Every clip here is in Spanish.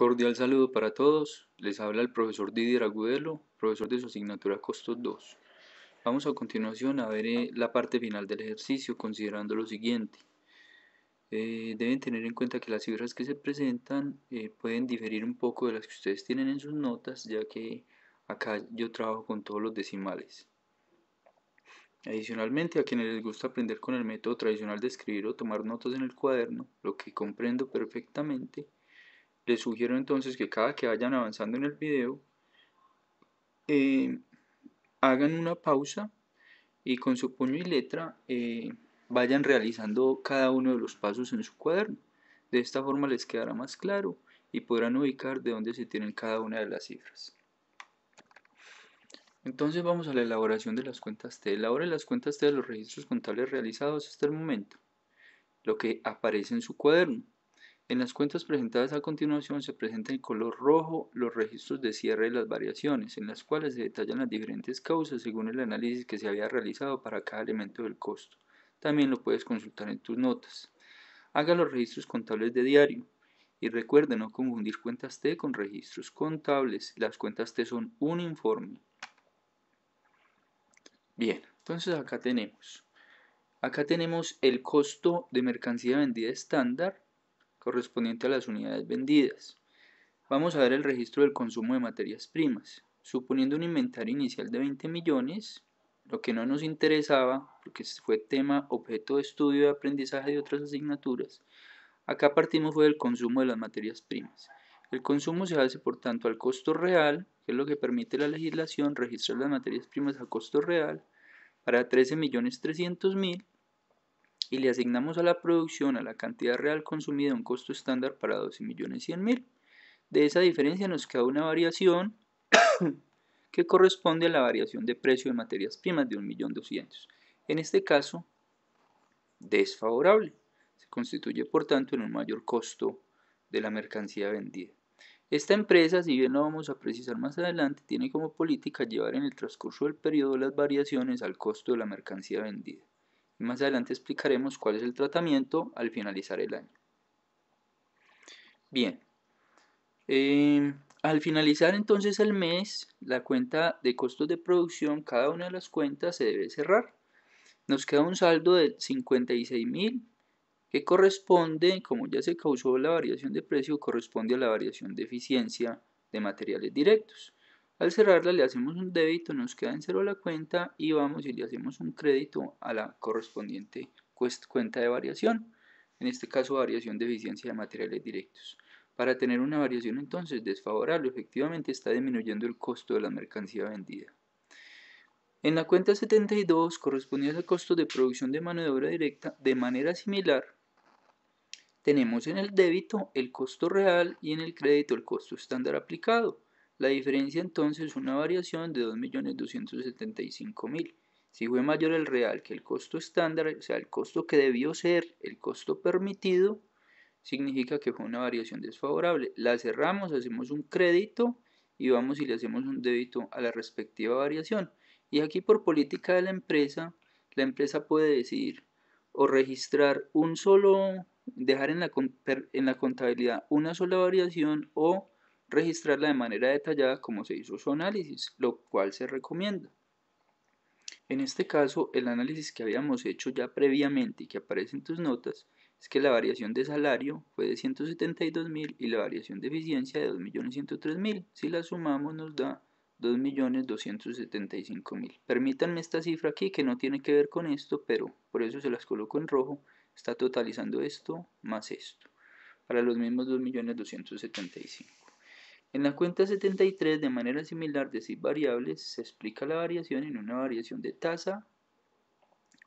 Cordial saludo para todos. Les habla el profesor Didier Agudelo, profesor de su asignatura Costos 2. Vamos a continuación a ver eh, la parte final del ejercicio considerando lo siguiente. Eh, deben tener en cuenta que las cifras que se presentan eh, pueden diferir un poco de las que ustedes tienen en sus notas, ya que acá yo trabajo con todos los decimales. Adicionalmente, a quienes les gusta aprender con el método tradicional de escribir o tomar notas en el cuaderno, lo que comprendo perfectamente, les sugiero entonces que cada que vayan avanzando en el video, eh, hagan una pausa y con su puño y letra eh, vayan realizando cada uno de los pasos en su cuaderno. De esta forma les quedará más claro y podrán ubicar de dónde se tienen cada una de las cifras. Entonces vamos a la elaboración de las cuentas T. de las cuentas T de los registros contables realizados hasta el momento, lo que aparece en su cuaderno. En las cuentas presentadas a continuación se presenta en color rojo los registros de cierre de las variaciones, en las cuales se detallan las diferentes causas según el análisis que se había realizado para cada elemento del costo. También lo puedes consultar en tus notas. Haga los registros contables de diario. Y recuerde no confundir cuentas T con registros contables. Las cuentas T son un informe. Bien, entonces acá tenemos. Acá tenemos el costo de mercancía vendida estándar correspondiente a las unidades vendidas. Vamos a ver el registro del consumo de materias primas. Suponiendo un inventario inicial de 20 millones, lo que no nos interesaba, porque fue tema objeto de estudio y aprendizaje de otras asignaturas, acá partimos fue del consumo de las materias primas. El consumo se hace por tanto al costo real, que es lo que permite la legislación registrar las materias primas a costo real, para 13.300.000 y le asignamos a la producción a la cantidad real consumida un costo estándar para 12.100.000. De esa diferencia nos queda una variación que corresponde a la variación de precio de materias primas de 1.200.000. En este caso, desfavorable. Se constituye, por tanto, en un mayor costo de la mercancía vendida. Esta empresa, si bien lo vamos a precisar más adelante, tiene como política llevar en el transcurso del periodo las variaciones al costo de la mercancía vendida. Más adelante explicaremos cuál es el tratamiento al finalizar el año. Bien, em, al finalizar entonces el mes, la cuenta de costos de producción, cada una de las cuentas se debe cerrar. Nos queda un saldo de 56.000 que corresponde, como ya se causó la variación de precio, corresponde a la variación de eficiencia de materiales directos. Al cerrarla le hacemos un débito, nos queda en cero la cuenta y vamos y le hacemos un crédito a la correspondiente cuenta de variación, en este caso variación de eficiencia de materiales directos. Para tener una variación entonces desfavorable, efectivamente está disminuyendo el costo de la mercancía vendida. En la cuenta 72, correspondiente al costo de producción de mano de obra directa, de manera similar, tenemos en el débito el costo real y en el crédito el costo estándar aplicado. La diferencia entonces es una variación de 2.275.000. Si fue mayor el real que el costo estándar, o sea, el costo que debió ser, el costo permitido, significa que fue una variación desfavorable. La cerramos, hacemos un crédito y vamos y le hacemos un débito a la respectiva variación. Y aquí por política de la empresa, la empresa puede decidir o registrar un solo, dejar en en la contabilidad una sola variación o registrarla de manera detallada como se hizo su análisis, lo cual se recomienda. En este caso, el análisis que habíamos hecho ya previamente y que aparece en tus notas es que la variación de salario fue de 172.000 y la variación de eficiencia de 2.103.000. Si la sumamos nos da 2.275.000. Permítanme esta cifra aquí que no tiene que ver con esto, pero por eso se las coloco en rojo. Está totalizando esto más esto, para los mismos 2.275.000 en la cuenta 73, de manera similar de seis variables, se explica la variación en una variación de tasa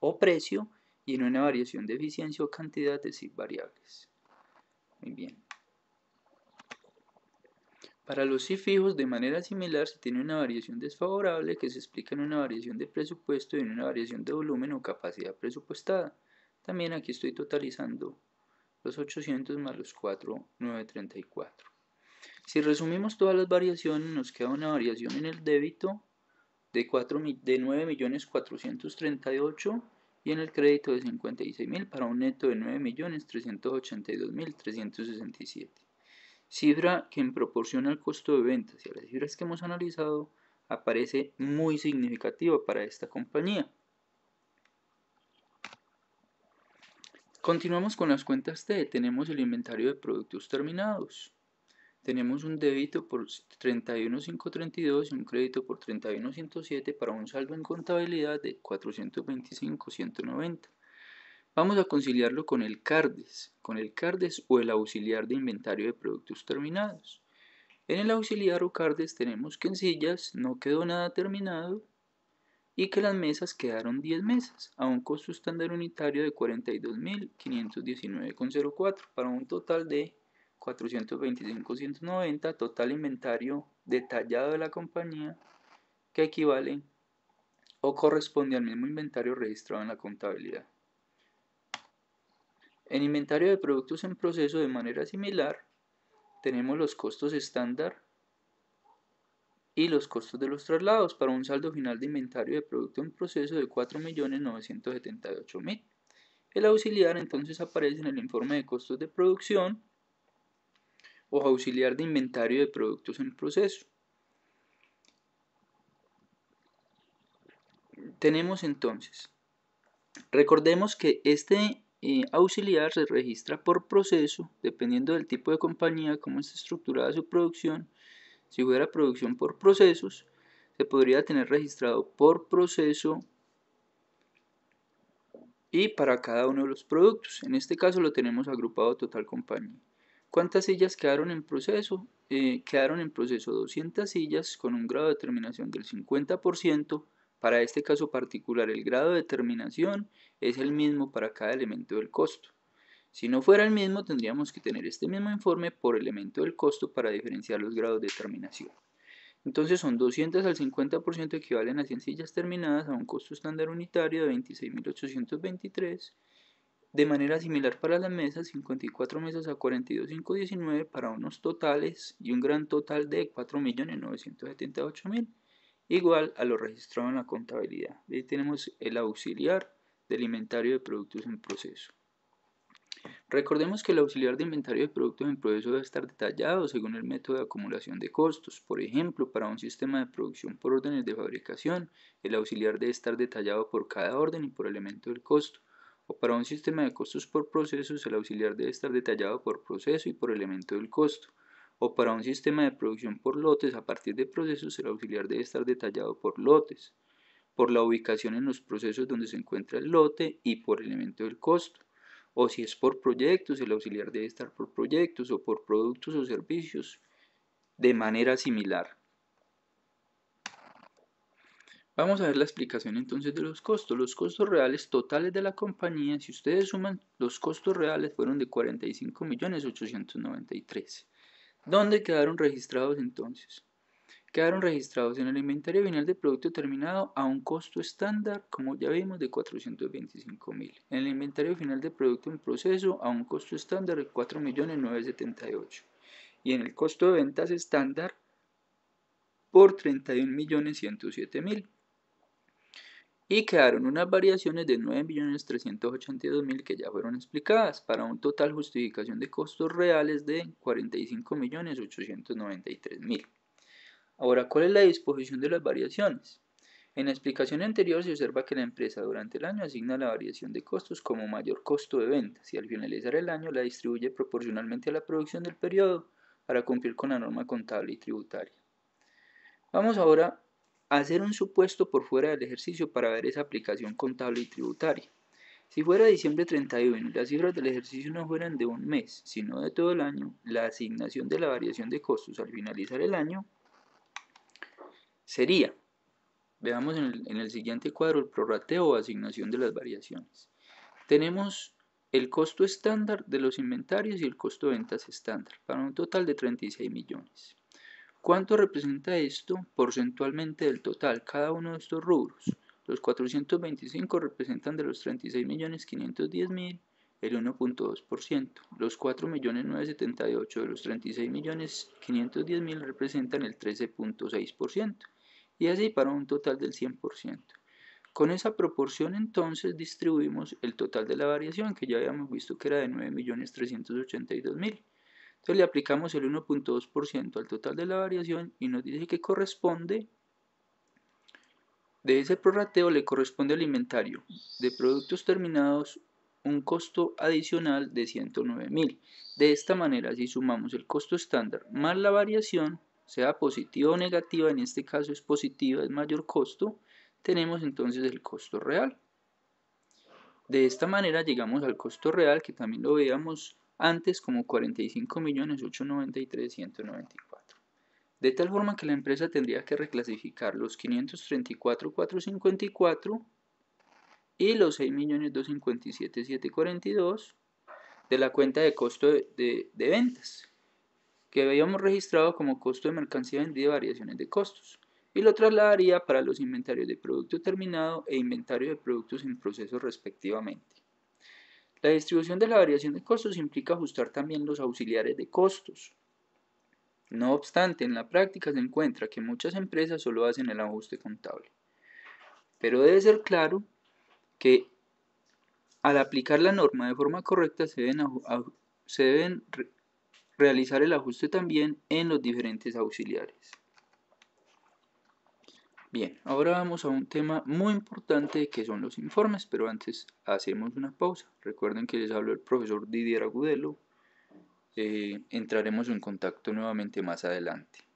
o precio y en una variación de eficiencia o cantidad de si variables. Muy bien. Para los sí fijos, de manera similar, se tiene una variación desfavorable que se explica en una variación de presupuesto y en una variación de volumen o capacidad presupuestada. También aquí estoy totalizando los 800 más los 4,934. Si resumimos todas las variaciones, nos queda una variación en el débito de, 4, de y en el crédito de 56.000 para un neto de 9.382.367. Cifra que en proporción al costo de ventas y a las cifras que hemos analizado aparece muy significativa para esta compañía. Continuamos con las cuentas T. Tenemos el inventario de productos terminados. Tenemos un débito por 31.532 y un crédito por 31.107 para un saldo en contabilidad de 425.190. Vamos a conciliarlo con el CARDES, con el CARDES o el auxiliar de inventario de productos terminados. En el auxiliar o CARDES tenemos que en sillas no quedó nada terminado y que las mesas quedaron 10 mesas a un costo estándar unitario de 42.519,04 para un total de 425.190, total inventario detallado de la compañía, que equivale o corresponde al mismo inventario registrado en la contabilidad. En inventario de productos en proceso de manera similar, tenemos los costos estándar y los costos de los traslados para un saldo final de inventario de producto en proceso de 4.978.000. El auxiliar entonces aparece en el informe de costos de producción o auxiliar de inventario de productos en proceso. Tenemos entonces, recordemos que este eh, auxiliar se registra por proceso, dependiendo del tipo de compañía, cómo está estructurada su producción. Si fuera producción por procesos, se podría tener registrado por proceso y para cada uno de los productos. En este caso lo tenemos agrupado total compañía. ¿Cuántas sillas quedaron en proceso? Eh, quedaron en proceso 200 sillas con un grado de terminación del 50%. Para este caso particular, el grado de terminación es el mismo para cada elemento del costo. Si no fuera el mismo, tendríamos que tener este mismo informe por elemento del costo para diferenciar los grados de terminación. Entonces son 200 al 50% equivalen a 100 sillas terminadas a un costo estándar unitario de 26.823 de manera similar para las mesas, 54 mesas a 42.519 para unos totales y un gran total de 4.978.000, igual a lo registrado en la contabilidad. Ahí tenemos el auxiliar del inventario de productos en proceso. Recordemos que el auxiliar de inventario de productos en proceso debe estar detallado según el método de acumulación de costos. Por ejemplo, para un sistema de producción por órdenes de fabricación, el auxiliar debe estar detallado por cada orden y por elemento del costo. O para un sistema de costos por procesos, el auxiliar debe estar detallado por proceso y por elemento del costo. O para un sistema de producción por lotes, a partir de procesos, el auxiliar debe estar detallado por lotes, por la ubicación en los procesos donde se encuentra el lote y por elemento del costo. O si es por proyectos, el auxiliar debe estar por proyectos o por productos o servicios de manera similar. Vamos a ver la explicación entonces de los costos. Los costos reales totales de la compañía, si ustedes suman, los costos reales fueron de 45.893. ¿Dónde quedaron registrados entonces? Quedaron registrados en el inventario final de producto terminado a un costo estándar, como ya vimos, de 425.000. En el inventario final de producto en proceso a un costo estándar de 4.978. Y en el costo de ventas estándar por 31.107.000 y quedaron unas variaciones de 9.382.000 que ya fueron explicadas, para un total justificación de costos reales de 45.893.000. Ahora, ¿cuál es la disposición de las variaciones? En la explicación anterior se observa que la empresa durante el año asigna la variación de costos como mayor costo de ventas si al finalizar el año la distribuye proporcionalmente a la producción del periodo para cumplir con la norma contable y tributaria. Vamos ahora hacer un supuesto por fuera del ejercicio para ver esa aplicación contable y tributaria. Si fuera diciembre 31 y las cifras del ejercicio no fueran de un mes, sino de todo el año, la asignación de la variación de costos al finalizar el año sería, veamos en el, siguiente cuadro, el prorrateo o asignación de las variaciones. Tenemos el costo estándar de los inventarios y el costo de ventas estándar, para un total de 36 millones. ¿Cuánto representa esto porcentualmente del total cada uno de estos rubros? Los 425 representan de los 36.510.000 el 1.2%. Los 4.978.000 de los 36.510.000 representan el 13.6%. Y así para un total del 100%. Con esa proporción entonces distribuimos el total de la variación que ya habíamos visto que era de 9.382.000 entonces le aplicamos el 1.2% al total de la variación y nos dice que corresponde, de ese prorrateo le corresponde al inventario de productos terminados un costo adicional de 109.000. De esta manera, si sumamos el costo estándar más la variación, sea positiva o negativa, en este caso es positiva, es mayor costo, tenemos entonces el costo real. De esta manera llegamos al costo real, que también lo veíamos antes como 45.893.194. De tal forma que la empresa tendría que reclasificar los 534.454 y los 6.257.742 de la cuenta de costo de, ventas, que habíamos registrado como costo de mercancía vendida y variaciones de costos, y lo trasladaría para los inventarios de producto terminado e inventario de productos en proceso respectivamente. La distribución de la variación de costos implica ajustar también los auxiliares de costos. No obstante, en la práctica se encuentra que muchas empresas solo hacen el ajuste contable. Pero debe ser claro que al aplicar la norma de forma correcta se deben, realizar el ajuste también en los diferentes auxiliares. Bien, ahora vamos a un tema muy importante que son los informes, pero antes hacemos una pausa. Recuerden que les habló el profesor Didier Agudelo. Eh, entraremos en contacto nuevamente más adelante.